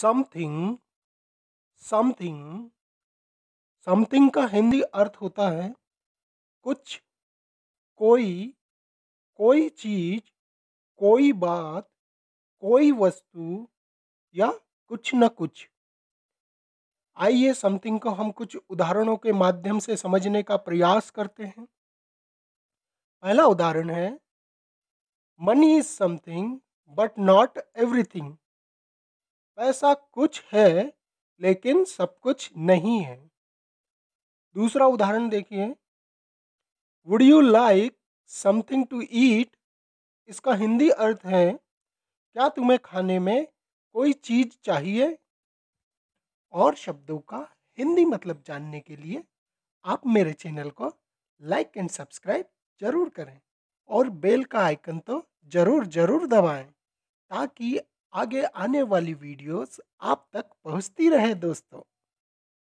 something something something का हिंदी अर्थ होता है कुछ कोई कोई चीज कोई बात कोई वस्तु या कुछ न कुछ आइए समथिंग को हम कुछ उदाहरणों के माध्यम से समझने का प्रयास करते हैं पहला उदाहरण है money is something but not everything पैसा कुछ है लेकिन सब कुछ नहीं है दूसरा उदाहरण देखिए would you like something to eat इसका हिंदी अर्थ है क्या तुम्हें खाने में कोई चीज़ चाहिए और शब्दों का हिंदी मतलब जानने के लिए आप मेरे चैनल को लाइक एंड सब्सक्राइब ज़रूर करें और बेल का आइकन तो ज़रूर ज़रूर दबाएं ताकि आगे आने वाली वीडियोस आप तक पहुंचती रहे दोस्तों